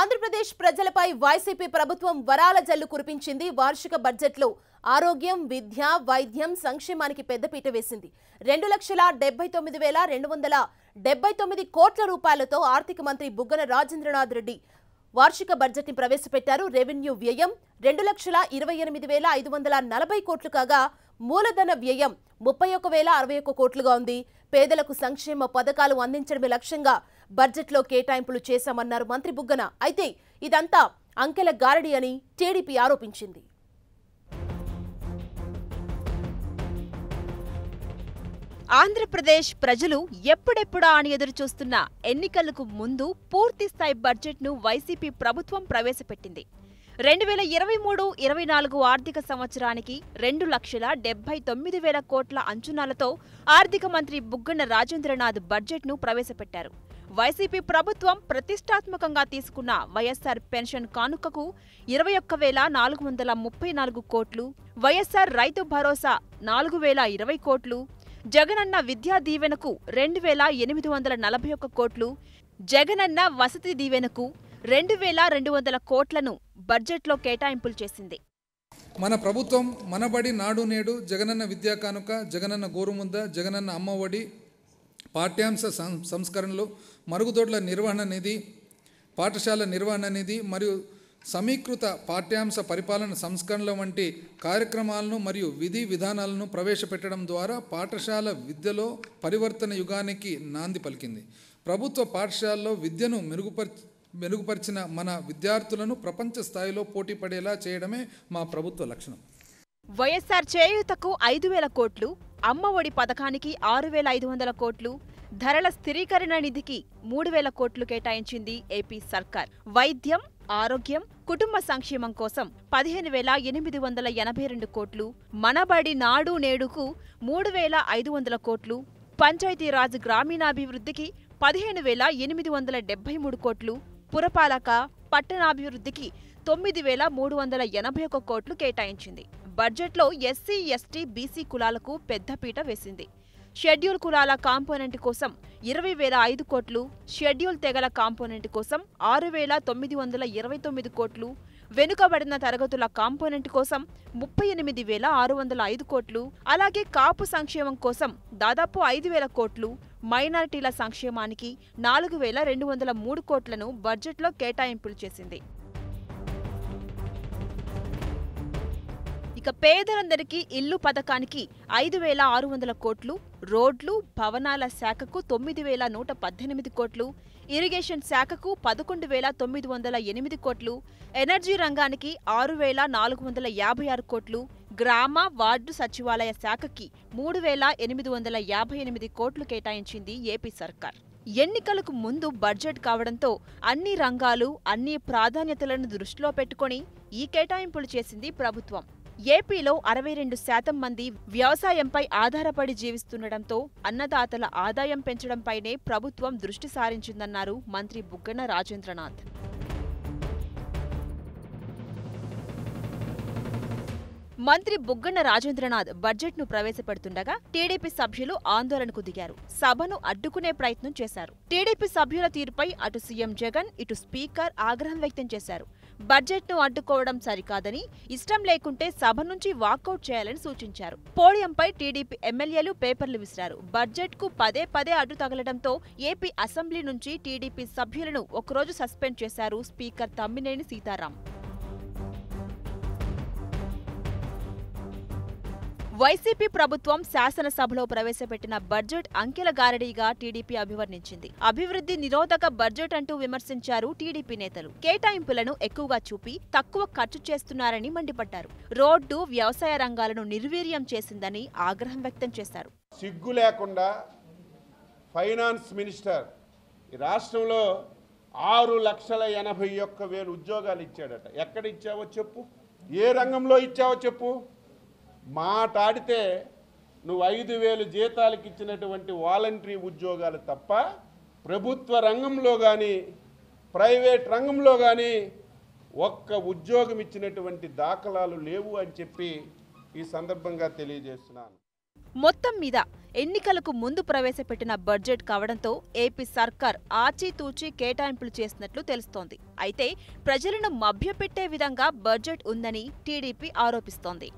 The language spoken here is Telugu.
ఆంధ్రప్రదేశ్ ప్రజలపై వైసీపీ ప్రభుత్వం వరాల జల్లు కురిపించింది వార్షిక బడ్జెట్లో ఆరోగ్యం విద్య వైద్యం సంక్షేమానికి పెద్దపీట వేసింది రెండు లక్షల డెబ్బై తొమ్మిది వేల రెండు వందల డెబ్బై తొమ్మిది కోట్ల రూపాయలతో ఆర్థిక మంత్రి బుగ్గన రాజేంద్రనాథ్ రెడ్డి వార్షిక బడ్జెట్ని ప్రవేశపెట్టారు రెవెన్యూ వ్యయం రెండు లక్షల ఇరవై ఎనిమిది వేల ఐదు వందల నలభై కోట్లు కాగా మూలధన వ్యయం ముప్పై ఒక వేల అరవై ఒక్క కోట్లుగా ఉంది పేదలకు సంక్షేమ పథకాలు అందించడమే లక్ష్యంగా బడ్జెట్లో కేటాయింపులు చేశామన్నారు మంత్రి బుగ్గన అయితే ఇదంతా అంకెల గారడి అని టీడీపీ ఆరోపించింది ఆంధ్రప్రదేశ్ ప్రజలు ఎప్పుడెప్పుడా అని ఎదురుచూస్తున్న ఎన్నికలకు ముందు పూర్తిస్థాయి బడ్జెట్ను వైసీపీ ప్రభుత్వం ప్రవేశపెట్టింది రెండు వేల ఇరవై మూడు ఇరవై నాలుగు ఆర్థిక సంవత్సరానికి రెండు లక్షల డెబ్బై తొమ్మిది వేల కోట్ల అంచనాలతో ఆర్థిక మంత్రి బుగ్గన రాజేంద్రనాథ్ బడ్జెట్ను ప్రవేశపెట్టారు వైసీపీ ప్రభుత్వం ప్రతిష్టాత్మకంగా తీసుకున్న వైఎస్సార్ పెన్షన్ కానుకకు ఇరవై ఒక్క వేల నాలుగు వందల ముప్పై నాలుగు కోట్లు వైఎస్సార్ రైతు భరోసా నాలుగు వేల ఇరవై కోట్లు జగనన్న విద్యా దీవెనకు రెండు వేల ఎనిమిది వందల నలభై ఒక్క కోట్లు జగనన్న వసతి దీవెనకు రెండు వేల రెండు వందల కోట్లను బడ్జెట్లో కేటాయింపులు చేసింది మన ప్రభుత్వం మనబడి నాడు నేడు జగనన్న విద్యా కానుక జగనన్న గోరుముంద జగనన్న అమ్మఒడి పాఠ్యాంశ సంస్కరణలు మరుగుదొడ్ల నిర్వహణ నిధి పాఠశాల నిర్వహణ నిధి మరియు సమీకృత పాఠ్యాంశ పరిపాలన సంస్కరణల వంటి కార్యక్రమాలను మరియు విధి విధానాలను ప్రవేశపెట్టడం ద్వారా పాఠశాల విద్యలో పరివర్తన యుగానికి నాంది పలికింది ప్రభుత్వ పాఠశాలలో విద్యను మెరుగుపర్ మెరుగుపరిచిన మన విద్యార్థులను ప్రపంచ స్థాయిలో పోటీ పడేలా చేయడమే మా ప్రభుత్వ లక్షణం వైఎస్ఆర్ చేయూతకు ఐదు వేల కోట్లు అమ్మఒడి పథకానికి ఆరు వేల ఐదు వందల కోట్లు ధరల స్థిరీకరణ నిధికి మూడు వేల కోట్లు కేటాయించింది ఏపీ సర్కార్ వైద్యం ఆరోగ్యం కుటుంబ సంక్షేమం కోసం పదిహేను వేల ఎనిమిది వందల ఎనభై రెండు కోట్లు మనబడి నాడు నేడుకు మూడు వేల ఐదు వందల కోట్లు పంచాయతీరాజ్ గ్రామీణాభివృద్ధికి పదిహేను వేల ఎనిమిది వందల డెబ్బై మూడు కోట్లు పురపాలక పట్టణాభివృద్ధికి తొమ్మిది వేల మూడు వందల ఎనభై ఒక కోట్లు కేటాయించింది బడ్జెట్లో ఎస్సీ ఎస్టీ బీసీ కులాలకు పెద్దపీట వేసింది షెడ్యూల్ కులాల కాంపోనెంట్ కోసం ఇరవై వేల ఐదు కోట్లు షెడ్యూల్ తెగల కాంపోనెంట్ కోసం ఆరు వేల తొమ్మిది వందల ఇరవై తొమ్మిది కోట్లు వెనుకబడిన తరగతుల కాంపోనెంట్ కోసం ముప్పై ఎనిమిది వేల ఆరు వందల ఐదు కోట్లు అలాగే కాపు సంక్షేమం కోసం దాదాపు ఐదు వేల కోట్లు మైనారిటీల సంక్షేమానికి నాలుగు వేల రెండు వందల మూడు కోట్లను బడ్జెట్లో కేటాయింపులు చేసింది ఇక పేదలందరికీ ఇల్లు పథకానికి ఐదు వేల ఆరు వందల కోట్లు రోడ్లు భవనాల శాఖకు తొమ్మిది వేల నూట పద్దెనిమిది కోట్లు ఇరిగేషన్ శాఖకు పదకొండు వేల తొమ్మిది వందల ఎనిమిది కోట్లు ఎనర్జీ రంగానికి ఆరు వేల నాలుగు వందల యాభై ఆరు కోట్లు గ్రామ వార్డు సచివాలయ శాఖకి మూడు వేల ఎనిమిది వందల యాభై ఎనిమిది కోట్లు కేటాయించింది ఏపీ సర్కార్ ఎన్నికలకు ముందు బడ్జెట్ కావడంతో అన్ని రంగాలు అన్ని ప్రాధాన్యతలను దృష్టిలో పెట్టుకొని ఈ కేటాయింపులు చేసింది ప్రభుత్వం ఏపీలో అరవై రెండు శాతం మంది వ్యవసాయంపై ఆధారపడి జీవిస్తుండటంతో అన్నదాతల ఆదాయం పెంచడంపైనే ప్రభుత్వం దృష్టి సారించిందన్నారు మంత్రి బుగ్గన రాజేంద్రనాథ్ మంత్రి బుగ్గన రాజేంద్రనాథ్ బడ్జెట్ను ప్రవేశపెడుతుండగా టీడీపీ సభ్యులు ఆందోళనకు దిగారు సభను అడ్డుకునే ప్రయత్నం చేశారు టీడీపీ సభ్యుల తీరుపై అటు సీఎం జగన్ ఇటు స్పీకర్ ఆగ్రహం వ్యక్తం చేశారు బడ్జెట్ను అడ్డుకోవడం సరికాదని ఇష్టం లేకుంటే సభ నుంచి వాకౌట్ చేయాలని సూచించారు పోడియంపై టీడీపీ ఎమ్మెల్యేలు పేపర్లు విసిరారు బడ్జెట్కు పదే పదే అడ్డు తగలడంతో ఏపీ అసెంబ్లీ నుంచి టీడీపీ సభ్యులను ఒకరోజు సస్పెండ్ చేశారు స్పీకర్ తమ్మినేని సీతారాం వైసీపీ ప్రభుత్వం శాసనసభలో ప్రవేశపెట్టిన బడ్జెట్ అంకెల గారడీగా టీడీపీ అభివర్ణించింది అభివృద్ధి నిరోధక బడ్జెట్ అంటూ విమర్శించారు టీడీపీ నేతలు కేటాయింపులను ఎక్కువగా చూపి తక్కువ ఖర్చు చేస్తున్నారని మండిపడ్డారు రోడ్డు వ్యవసాయ రంగాలను నిర్వీర్యం చేసిందని ఆగ్రహం వ్యక్తం చేశారు సిగ్గు లేకుండా ఫైనాన్స్ మినిస్టర్ రాష్ట్రంలో ఆరు లక్షల ఎనభై ఒక్క వేలు ఉద్యోగాలు ఇచ్చాడట ఎక్కడ ఇచ్చావో చెప్పు ఏ రంగంలో ఇచ్చావో చెప్పు మాట్లాడితే నువ్వు ఐదు వేలు జీతాలకు ఇచ్చినటువంటి వాలంటరీ ఉద్యోగాలు తప్ప ప్రభుత్వ రంగంలో కానీ ప్రైవేట్ రంగంలో కానీ ఒక్క ఉద్యోగం ఇచ్చినటువంటి దాఖలాలు లేవు అని చెప్పి ఈ సందర్భంగా తెలియజేస్తున్నాను మొత్తం మీద ఎన్నికలకు ముందు ప్రవేశపెట్టిన బడ్జెట్ కావడంతో ఏపీ సర్కార్ ఆచితూచి కేటాయింపులు చేసినట్లు తెలుస్తోంది అయితే ప్రజలను మభ్యపెట్టే విధంగా బడ్జెట్ ఉందని టీడీపీ ఆరోపిస్తోంది